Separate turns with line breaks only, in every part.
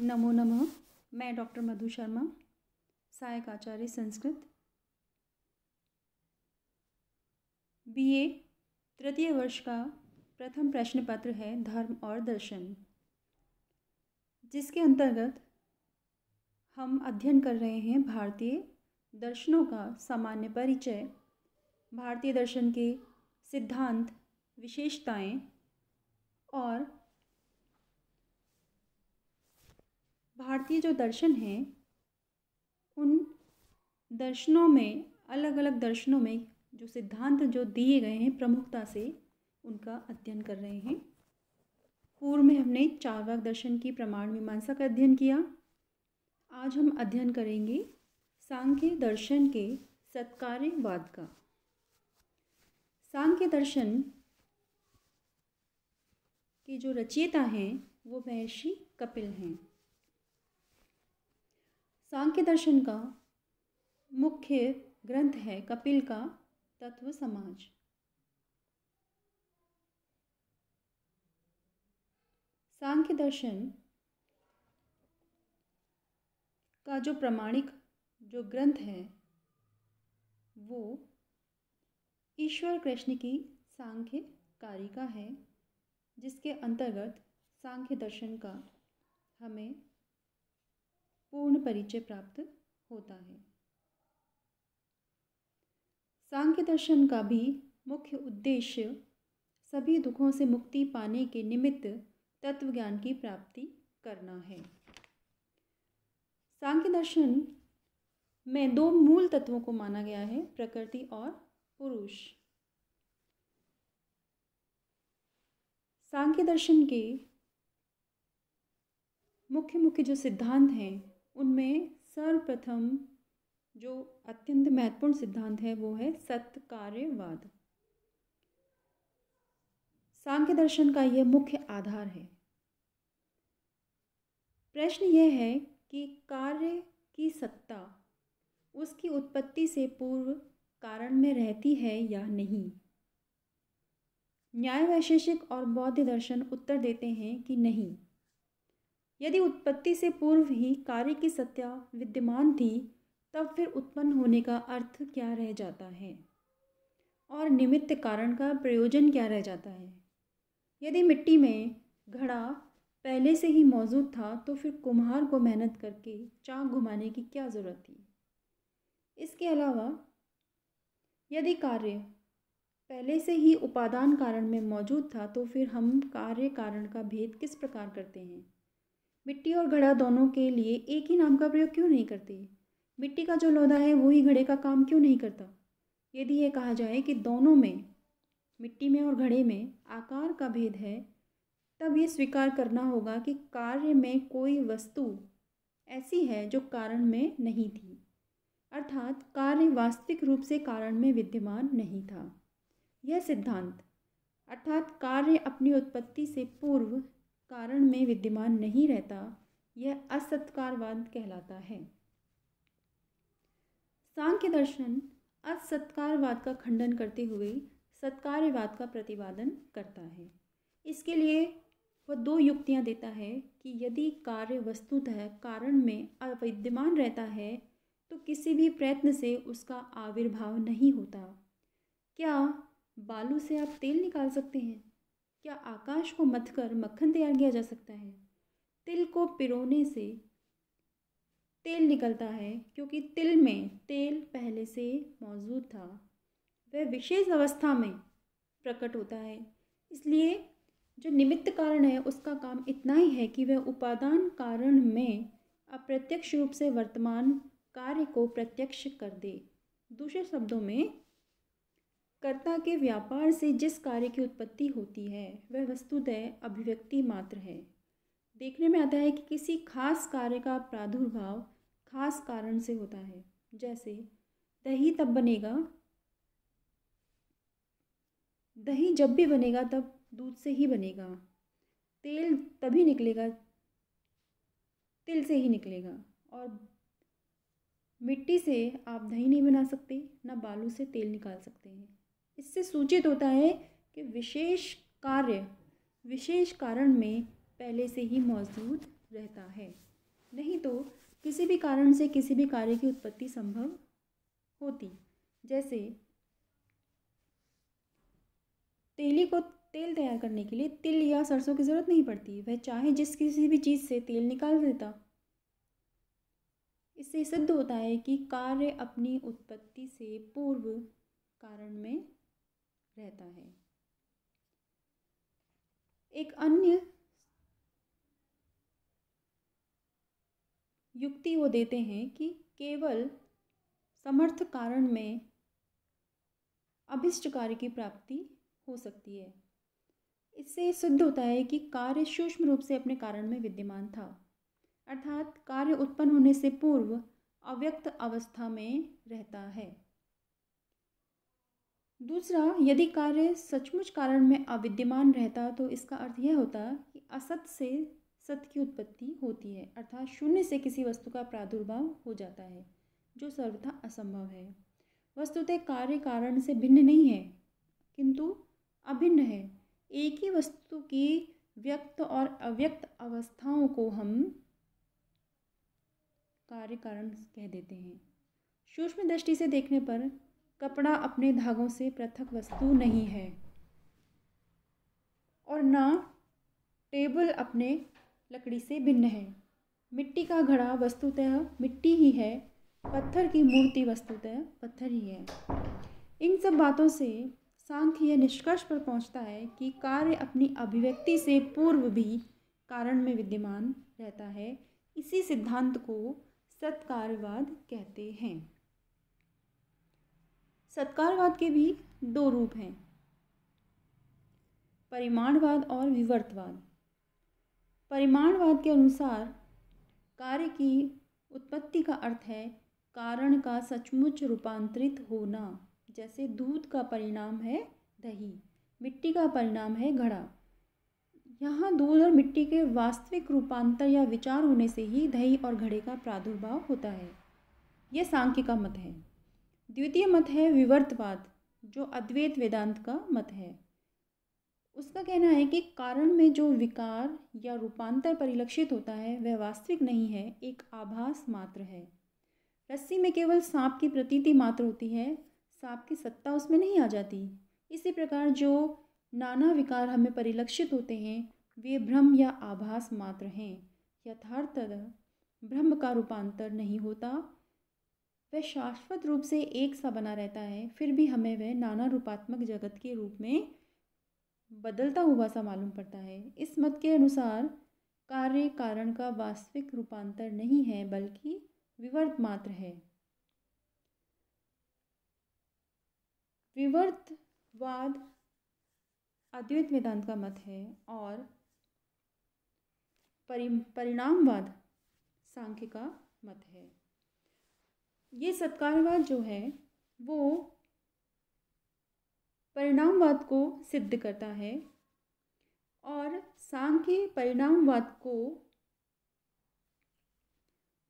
नमो नमः मैं डॉक्टर मधु शर्मा सहायक आचार्य संस्कृत बीए तृतीय वर्ष का प्रथम प्रश्न पत्र है धर्म और दर्शन जिसके अंतर्गत हम अध्ययन कर रहे हैं भारतीय दर्शनों का सामान्य परिचय भारतीय दर्शन के सिद्धांत विशेषताएं और भारतीय जो दर्शन हैं उन दर्शनों में अलग अलग दर्शनों में जो सिद्धांत जो दिए गए हैं प्रमुखता से उनका अध्ययन कर रहे हैं पूर्व में हमने चार्वाक दर्शन की प्रमाण मीमांसा का अध्ययन किया आज हम अध्ययन करेंगे सांख्य दर्शन के सत्कार्यवाद का सांख्य दर्शन के जो रचयिता हैं वो महर्षि कपिल हैं सांख्य दर्शन का मुख्य ग्रंथ है कपिल का तत्व समाज सांख्य दर्शन का जो प्रमाणिक जो ग्रंथ है वो ईश्वर कृष्ण की सांख्य कारिका है जिसके अंतर्गत सांख्य दर्शन का हमें पूर्ण परिचय प्राप्त होता है सांख्य दर्शन का भी मुख्य उद्देश्य सभी दुखों से मुक्ति पाने के निमित्त तत्व ज्ञान की प्राप्ति करना है सांख्य दर्शन में दो मूल तत्वों को माना गया है प्रकृति और पुरुष सांख्य दर्शन के मुख्य मुख्य जो सिद्धांत हैं उनमें सर्वप्रथम जो अत्यंत महत्वपूर्ण सिद्धांत है वो है सत्कार्यवाद सांख्य दर्शन का यह मुख्य आधार है प्रश्न यह है कि कार्य की सत्ता उसकी उत्पत्ति से पूर्व कारण में रहती है या नहीं न्याय वैशेषिक और बौद्ध दर्शन उत्तर देते हैं कि नहीं यदि उत्पत्ति से पूर्व ही कार्य की सत्या विद्यमान थी तब फिर उत्पन्न होने का अर्थ क्या रह जाता है और निमित्त कारण का प्रयोजन क्या रह जाता है यदि मिट्टी में घड़ा पहले से ही मौजूद था तो फिर कुम्हार को मेहनत करके चाक घुमाने की क्या ज़रूरत थी इसके अलावा यदि कार्य पहले से ही उपादान कारण में मौजूद था तो फिर हम कार्य कारण का भेद किस प्रकार करते हैं मिट्टी और घड़ा दोनों के लिए एक ही नाम का प्रयोग क्यों नहीं करते मिट्टी का जो लौदा है वही घड़े का काम क्यों नहीं करता यदि यह कहा जाए कि दोनों में मिट्टी में और घड़े में आकार का भेद है तब ये स्वीकार करना होगा कि कार्य में कोई वस्तु ऐसी है जो कारण में नहीं थी अर्थात कार्य वास्तविक रूप से कारण में विद्यमान नहीं था यह सिद्धांत अर्थात कार्य अपनी उत्पत्ति से पूर्व कारण में विद्यमान नहीं रहता यह असत्कारवाद कहलाता है सांख्य दर्शन असत्कारवाद का खंडन करते हुए सत्कार्यवाद का प्रतिपादन करता है इसके लिए वह दो युक्तियां देता है कि यदि कार्य वस्तुतः कारण में अविद्यमान रहता है तो किसी भी प्रयत्न से उसका आविर्भाव नहीं होता क्या बालू से आप तेल निकाल सकते हैं क्या आकाश को मथकर मक्खन तैयार किया जा सकता है तिल को पिरोने से तेल निकलता है क्योंकि तिल में तेल पहले से मौजूद था वह विशेष अवस्था में प्रकट होता है इसलिए जो निमित्त कारण है उसका काम इतना ही है कि वह उपादान कारण में अप्रत्यक्ष रूप से वर्तमान कार्य को प्रत्यक्ष कर दे दूसरे शब्दों में कर्ता के व्यापार से जिस कार्य की उत्पत्ति होती है वह वस्तुतः अभिव्यक्ति मात्र है देखने में आता है कि किसी खास कार्य का प्रादुर्भाव खास कारण से होता है जैसे दही तब बनेगा दही जब भी बनेगा तब दूध से ही बनेगा तेल तभी निकलेगा तिल से ही निकलेगा और मिट्टी से आप दही नहीं बना सकते ना बालू से तेल निकाल सकते हैं इससे सूचित होता है कि विशेष कार्य विशेष कारण में पहले से ही मौजूद रहता है नहीं तो किसी भी कारण से किसी भी कार्य की उत्पत्ति संभव होती जैसे तेली को तेल तैयार करने के लिए तिल या सरसों की ज़रूरत नहीं पड़ती वह चाहे जिस किसी भी चीज़ से तेल निकाल देता इससे सिद्ध होता है कि कार्य अपनी उत्पत्ति से पूर्व कारण में रहता है एक अन्य युक्ति वो देते हैं कि केवल समर्थ कारण में अभिष्ट कार्य की प्राप्ति हो सकती है इससे सिद्ध होता है कि कार्य सूक्ष्म रूप से अपने कारण में विद्यमान था अर्थात कार्य उत्पन्न होने से पूर्व अव्यक्त अवस्था में रहता है दूसरा यदि कार्य सचमुच कारण में अविद्यमान रहता तो इसका अर्थ यह होता कि असत से सत की उत्पत्ति होती है अर्थात शून्य से किसी वस्तु का प्रादुर्भाव हो जाता है जो सर्वथा असंभव है वस्तुतः कार्य कारण से भिन्न नहीं है किंतु अभिन्न है एक ही वस्तु की व्यक्त और अव्यक्त अवस्थाओं को हम कार्य कारण कह देते हैं सूक्ष्म दृष्टि से देखने पर कपड़ा अपने धागों से पृथक वस्तु नहीं है और ना टेबल अपने लकड़ी से भिन्न है मिट्टी का घड़ा वस्तुतः मिट्टी ही है पत्थर की मूर्ति वस्तुतः पत्थर ही है इन सब बातों से सांख्य यह निष्कर्ष पर पहुंचता है कि कार्य अपनी अभिव्यक्ति से पूर्व भी कारण में विद्यमान रहता है इसी सिद्धांत को सत्कार्यवाद कहते हैं सत्कारवाद के भी दो रूप हैं परिमाणवाद और विवर्तवाद परिमाणवाद के अनुसार कार्य की उत्पत्ति का अर्थ है कारण का सचमुच रूपांतरित होना जैसे दूध का परिणाम है दही मिट्टी का परिणाम है घड़ा यहाँ दूध और मिट्टी के वास्तविक रूपांतर या विचार होने से ही दही और घड़े का प्रादुर्भाव होता है यह सांख्य का मत है द्वितीय मत है विवर्तवाद जो अद्वैत वेदांत का मत है उसका कहना है कि कारण में जो विकार या रूपांतर परिलक्षित होता है वह वास्तविक नहीं है एक आभास मात्र है रस्सी में केवल सांप की प्रतीति मात्र होती है सांप की सत्ता उसमें नहीं आ जाती इसी प्रकार जो नाना विकार हमें परिलक्षित होते हैं वे भ्रम या आभास मात्र हैं यथार्थतः ब्रह्म का रूपांतर नहीं होता वह शाश्वत रूप से एक सा बना रहता है फिर भी हमें वह नाना रूपात्मक जगत के रूप में बदलता हुआ सा मालूम पड़ता है इस मत के अनुसार कार्य कारण का वास्तविक रूपांतर नहीं है बल्कि विवर्त मात्र है विवर्तवाद अद्वैत वेदांत का मत है और परि परिणामवाद सांख्य का मत है ये सत्कारवाद जो है वो परिणामवाद को सिद्ध करता है और सांख्य परिणामवाद को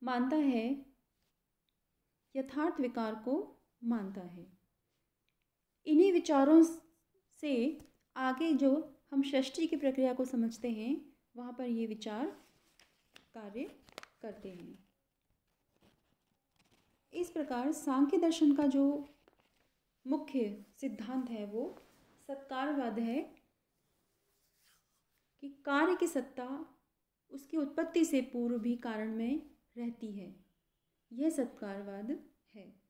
मानता है यथार्थ विकार को मानता है इन्हीं विचारों से आगे जो हम सृष्टि की प्रक्रिया को समझते हैं वहाँ पर ये विचार कार्य करते हैं इस प्रकार सांख्य दर्शन का जो मुख्य सिद्धांत है वो सत्कारवाद है कि कार्य की सत्ता उसकी उत्पत्ति से पूर्व भी कारण में रहती है यह सत्कारवाद है